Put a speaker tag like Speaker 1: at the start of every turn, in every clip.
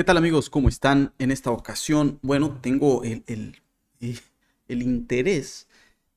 Speaker 1: ¿Qué tal amigos? ¿Cómo están en esta ocasión? Bueno, tengo el, el, interés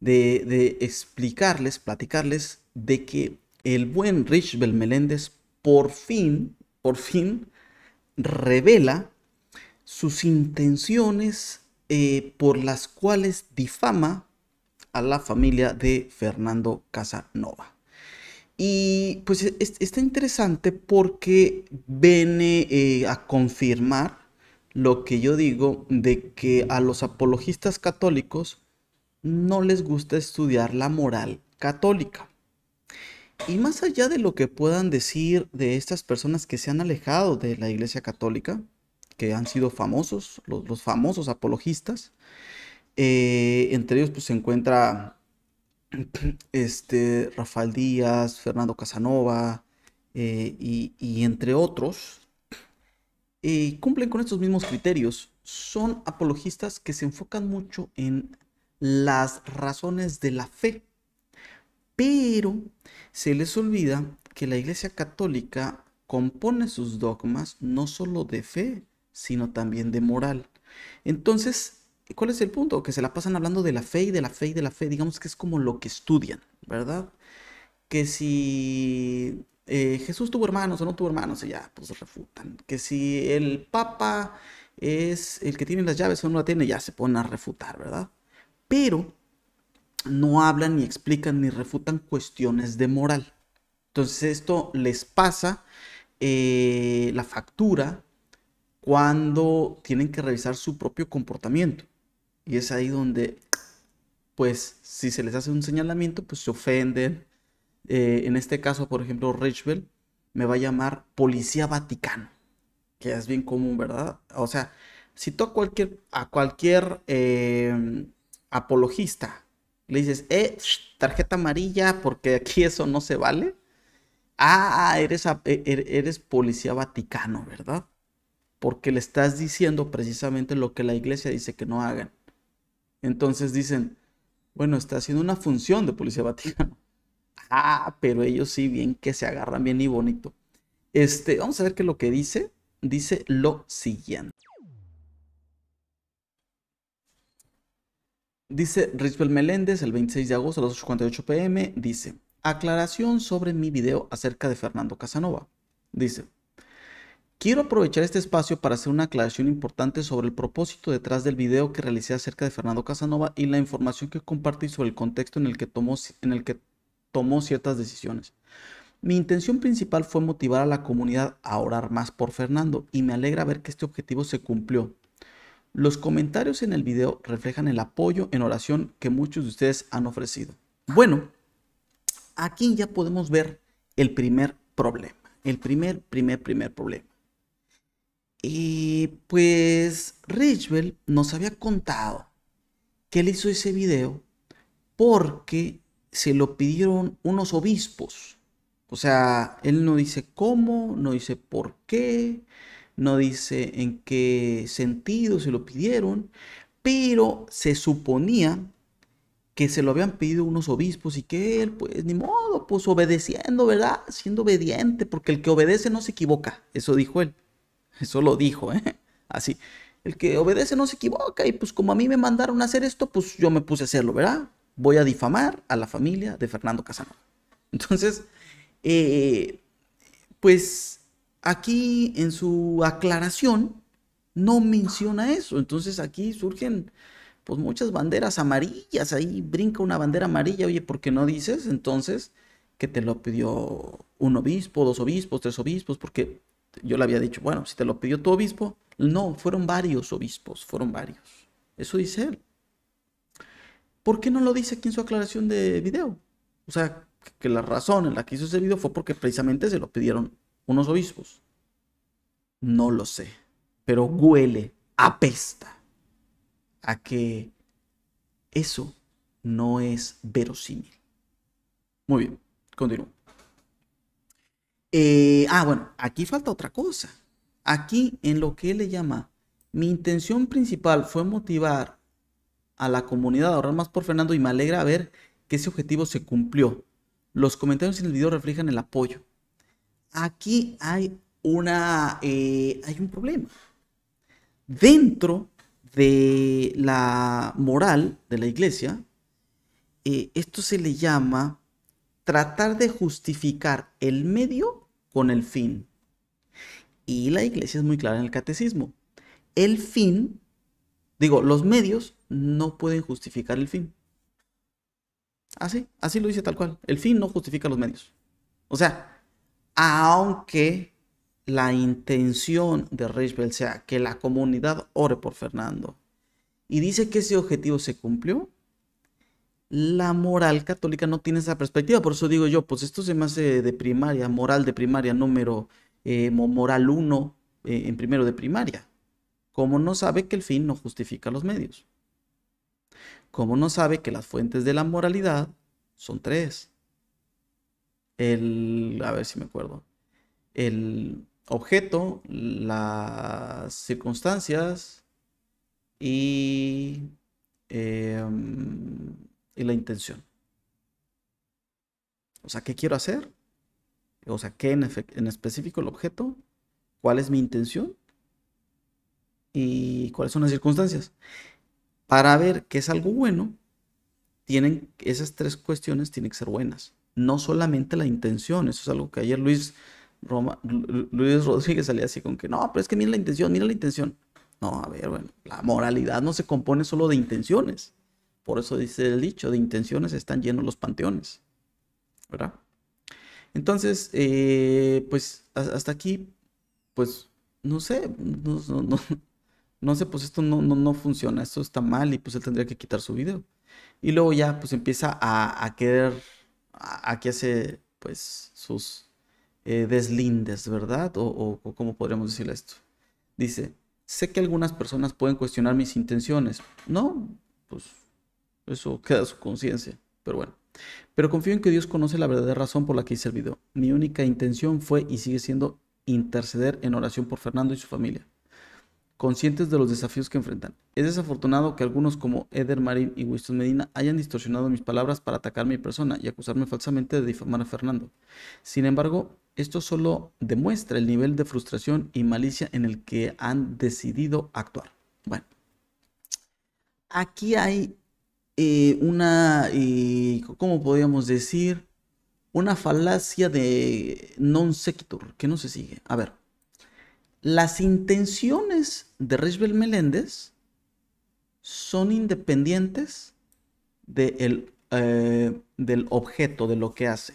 Speaker 1: de, explicarles, platicarles de que el buen Rich Meléndez por fin, por fin revela sus intenciones eh, por las cuales difama a la familia de Fernando Casanova. Y pues e-, está interesante porque viene eh, a confirmar lo que yo digo de que a los apologistas católicos no les gusta estudiar la moral católica. Y más allá de lo que puedan decir de estas personas que se han alejado de la Iglesia Católica, que han sido famosos, los, famosos apologistas, eh, entre ellos pues, se encuentra este, Rafael Díaz, Fernando Casanova eh, y, entre otros, eh, cumplen con estos mismos criterios. Son apologistas que se enfocan mucho en las razones de la fe, pero se les olvida que la Iglesia Católica compone sus dogmas no solo de fe, sino también de moral. Entonces, ¿Cuál es el punto? Que se la pasan hablando de la fe y de la fe y de la fe. Digamos que es como lo que estudian, ¿verdad? Que si eh, Jesús tuvo hermanos o no tuvo hermanos, ya, pues refutan. Que si el Papa es el que tiene las llaves o no la tiene, ya se ponen a refutar, ¿verdad? Pero no hablan ni explican ni refutan cuestiones de moral. Entonces esto les pasa eh, la factura cuando tienen que revisar su propio comportamiento. Y es ahí donde, pues, si se les hace un señalamiento, pues se ofenden. Eh, en este caso, por ejemplo, Richville me va a llamar Policía Vaticano, que es bien común, ¿verdad? O sea, si a cualquier, a cualquier em, apologista, le dices, eh, tarjeta amarilla, porque aquí eso no se vale. Ah, ah eres, e, er, eres policía vaticano, ¿verdad? Porque le estás diciendo precisamente lo que la iglesia dice que no hagan. Entonces dicen, bueno, está haciendo una función de policía vaticano. Ah, pero ellos sí, bien que se agarran bien y bonito. Este, vamos a ver qué es lo que dice. Dice lo siguiente. Dice Rispel Meléndez el 26 de agosto a las 8.48 pm, dice, aclaración sobre mi video acerca de Fernando Casanova. Dice, Quiero aprovechar este espacio para hacer una aclaración importante sobre el propósito detrás del video que realicé acerca de Fernando Casanova y la información que compartí sobre el contexto en el que tomó, en el que tomó ciertas decisiones. Mi intención principal fue motivar a la comunidad a orar más por Fernando y me alegra ver que este objetivo se cumplió. Los comentarios en el video reflejan el apoyo en oración que muchos de ustedes han ofrecido. Bueno, aquí ya podemos ver el primer problema, el primer, primer, primer problema. Y pues Richwell nos había contado que él hizo ese video porque se lo pidieron unos obispos. O sea, él no dice cómo, no dice por qué, no dice en qué sentido se lo pidieron, pero se suponía que se lo habían pedido unos obispos y que él, pues ni modo, pues obedeciendo, ¿verdad? Siendo obediente, porque el que obedece no se equivoca, eso dijo él. Eso lo dijo, ¿eh? Así. El que obedece no se equivoca y pues como a mí me mandaron a hacer esto, pues yo me puse a hacerlo, ¿verdad? Voy a difamar a la familia de Fernando Casanova. Entonces, eh, pues aquí en su aclaración no menciona eso. Entonces aquí surgen pues muchas banderas amarillas. Ahí brinca una bandera amarilla. Oye, ¿por qué no dices entonces que te lo pidió un obispo, dos obispos, tres obispos? Porque yo le había dicho, bueno, si te lo pidió tu obispo, no, fueron varios obispos, fueron varios. Eso dice él. ¿Por qué no lo dice aquí en su aclaración de video? O sea, que la razón en la que hizo ese video fue porque precisamente se lo pidieron unos obispos. No lo sé, pero huele, apesta a que eso no es verosímil. Muy bien, continúo. Eh, ah, bueno, aquí falta otra cosa. Aquí, en lo que él le llama, mi intención principal fue motivar a la comunidad a ahorrar más por Fernando y me alegra ver que ese objetivo se cumplió. Los comentarios en el video reflejan el apoyo. Aquí hay, una, eh, hay un problema. Dentro de la moral de la iglesia, eh, esto se le llama tratar de justificar el medio con el fin. Y la iglesia es muy clara en el catecismo. El fin, digo, los medios no pueden justificar el fin. Así, así lo dice tal cual. El fin no justifica los medios. O sea, aunque la intención de Richbell sea que la comunidad ore por Fernando y dice que ese objetivo se cumplió, la moral católica no tiene esa perspectiva. Por eso digo yo, pues esto se me hace de primaria, moral de primaria, número, eh, moral uno, eh, en primero de primaria. Como no sabe que el fin no justifica los medios. Como no sabe que las fuentes de la moralidad son tres. El, a ver si me acuerdo. El objeto, las circunstancias y... Em, y la intención. O sea, ¿qué quiero hacer? O sea, ¿qué en, específico el objeto? ¿Cuál es mi intención? ¿Y cuáles son las circunstancias? Para ver que es algo bueno, tienen, esas tres cuestiones tienen que ser buenas. No solamente la intención, eso es algo que ayer Luis, Roma, Luis Rodríguez salía así con que, no, pero es que mira la intención, mira la intención. No, a ver, bueno, la moralidad no se compone solo de intenciones. Por eso dice el dicho, de intenciones están llenos los panteones. ¿Verdad? Entonces, eh, pues hasta aquí, pues no sé, no, sé, pues esto no, no, funciona, esto está mal y pues él tendría que quitar su video. Y luego ya, pues empieza a, querer, a, que hace, pues, sus eh, deslindes, ¿verdad? O, o cómo podríamos decirle esto. Dice, sé que algunas personas pueden cuestionar mis intenciones. No, pues eso queda su conciencia, pero bueno. Pero confío en que Dios conoce la verdadera razón por la que hice el video. Mi única intención fue y sigue siendo interceder en oración por Fernando y su familia, conscientes de los desafíos que enfrentan. Es desafortunado que algunos como Eder Marín y Winston Medina hayan distorsionado mis palabras para atacar mi persona y acusarme falsamente de difamar a Fernando. Sin embargo, esto solo demuestra el nivel de frustración y malicia en el que han decidido actuar. Bueno, aquí hay eh, una, eh, ¿cómo podríamos decir? Una falacia de non sector, que no se sigue. A ver, las intenciones de Richbel Meléndez son independientes eh, del objeto, de lo que hace.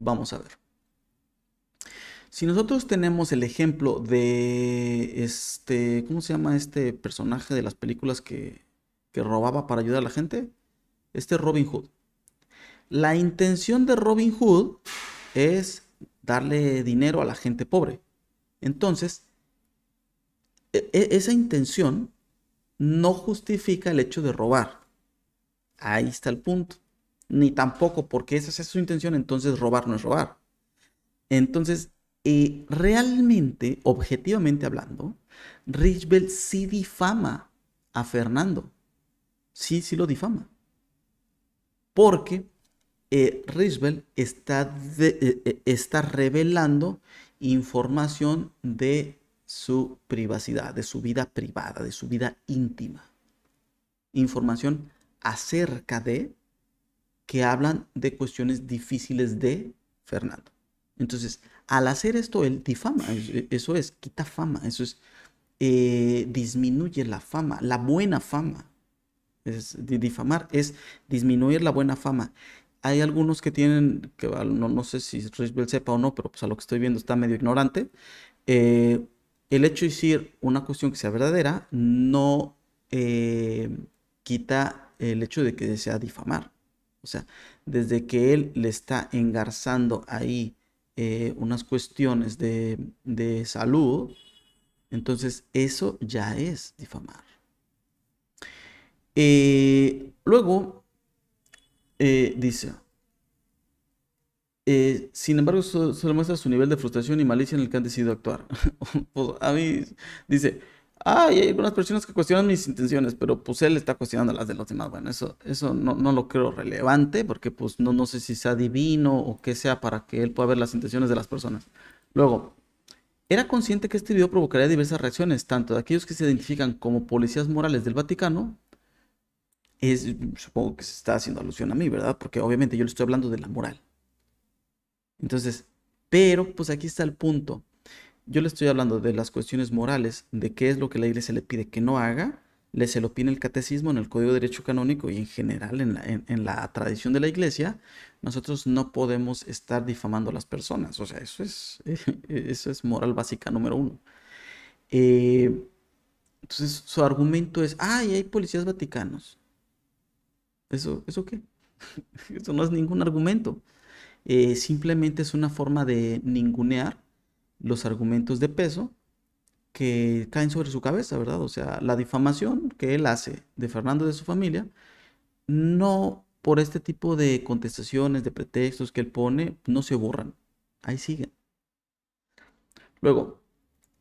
Speaker 1: Vamos a ver. Si nosotros tenemos el ejemplo de este, ¿cómo se llama este personaje de las películas que que robaba para ayudar a la gente, este es Robin Hood. La intención de Robin Hood es darle dinero a la gente pobre. Entonces, e, e, esa intención no justifica el hecho de robar. Ahí está el punto. Ni tampoco porque esa es su intención, entonces robar no es robar. Entonces, eh, realmente, objetivamente hablando, Richbell sí difama a Fernando. Sí, sí lo difama. Porque eh, está, eh, eh, está revelando información de su privacidad, de su vida privada, de su vida íntima. Información acerca de que hablan de cuestiones difíciles de Fernando. Entonces, al hacer esto, él difama, eh, eso es, quita fama, eso es, disminuye la fama, la buena fama es, difamar es disminuir la buena fama. Hay algunos que tienen, que no, no sé si Roosevelt sepa o no, pero pues, a lo que estoy viendo está medio ignorante. Eh, el hecho de decir una cuestión que sea verdadera no eh, quita el hecho de que desea difamar. O sea, desde que él le está engarzando ahí eh, unas cuestiones de, de salud, entonces eso ya es difamar. Eh, luego, eh, dice, eh, sin embargo, solo, muestra su nivel de frustración y malicia en el que han decidido actuar. Pues, a mí, dice, hay algunas personas que cuestionan mis intenciones, pero pues él está cuestionando las de los demás. Bueno, eso, eso no, no lo creo relevante, porque pues no, no sé si sea divino o qué sea para que él pueda ver las intenciones de las personas. Luego, era consciente que este video provocaría diversas reacciones, tanto de aquellos que se identifican como policías morales del Vaticano, es, supongo que se está haciendo alusión a mí, ¿verdad? Porque obviamente yo le estoy hablando de la moral. Entonces, pero pues aquí está el punto. Yo le estoy hablando de las cuestiones morales, de qué es lo que la iglesia le pide que no haga, le se lo pide el catecismo, en el Código de Derecho Canónico y en general en la, tradición de la iglesia, nosotros no podemos estar difamando a las personas. O sea, eso es, eso es moral básica número uno. Eh, entonces, su argumento es, ay, hay policías vaticanos. ¿Eso, eso qué? eso no es ningún argumento. Eh, simplemente es una forma de ningunear los argumentos de peso que caen sobre su cabeza, ¿verdad? O sea, la difamación que él hace de Fernando y de su familia, no por este tipo de contestaciones, de pretextos que él pone, no se borran, ahí siguen. Luego,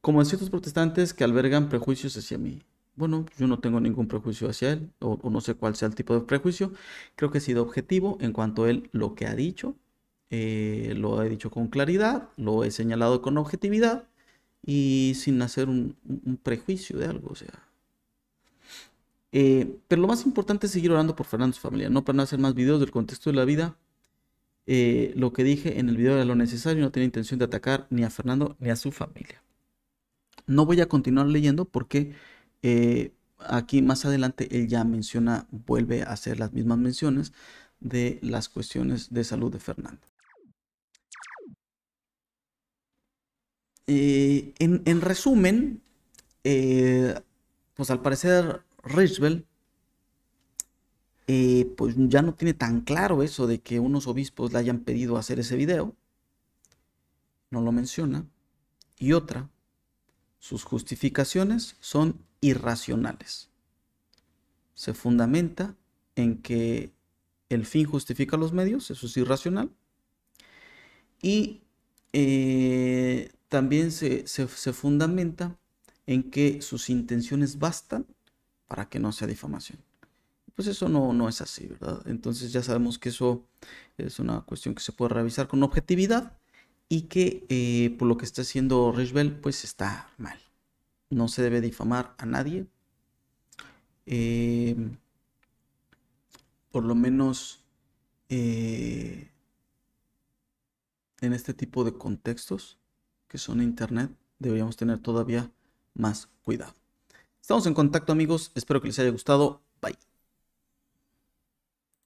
Speaker 1: como en ciertos protestantes que albergan prejuicios hacia mí, bueno, yo no tengo ningún prejuicio hacia él, o, no sé cuál sea el tipo de prejuicio. Creo que he sido objetivo en cuanto a él lo que ha dicho. Eh, lo he dicho con claridad, lo he señalado con objetividad y sin hacer un, prejuicio de algo. Eh, pero lo más importante es seguir orando por Fernando y su familia, no para no hacer más videos del contexto de la vida. Eh, lo que dije en el video era lo necesario, no tenía intención de atacar ni a Fernando ni a su familia. No voy a continuar leyendo porque eh, aquí más adelante él ya menciona, vuelve a hacer las mismas menciones de las cuestiones de salud de Fernando. Eh, en, resumen, eh, pues al parecer Richbel pues ya no tiene tan claro eso de que unos obispos le hayan pedido hacer ese video, no lo menciona, y otra, sus justificaciones son irracionales. Se fundamenta en que el fin justifica los medios, eso es irracional. Y eh, también se, fundamenta en que sus intenciones bastan para que no sea difamación pues eso no, no, es así, ¿verdad? Entonces ya sabemos que eso es una cuestión que se puede revisar con objetividad y que eh, por lo que está haciendo Richbell, pues está mal no se debe difamar a nadie. Eh, por lo menos eh, en este tipo de contextos que son internet, deberíamos tener todavía más cuidado. Estamos en contacto amigos, espero que les haya gustado. Bye.